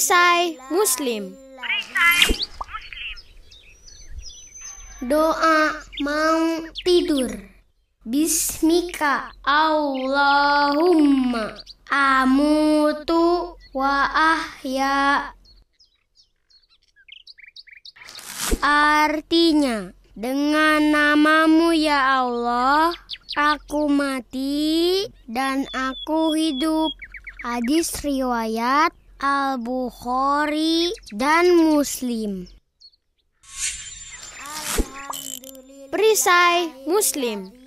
Perisai Muslim. Doa mau tidur. Bismika Allahumma amutu wa ahya. Artinya, dengan namamu ya Allah, aku mati dan aku hidup. Hadis riwayat Al-Bukhari dan Muslim. Perisai Muslim.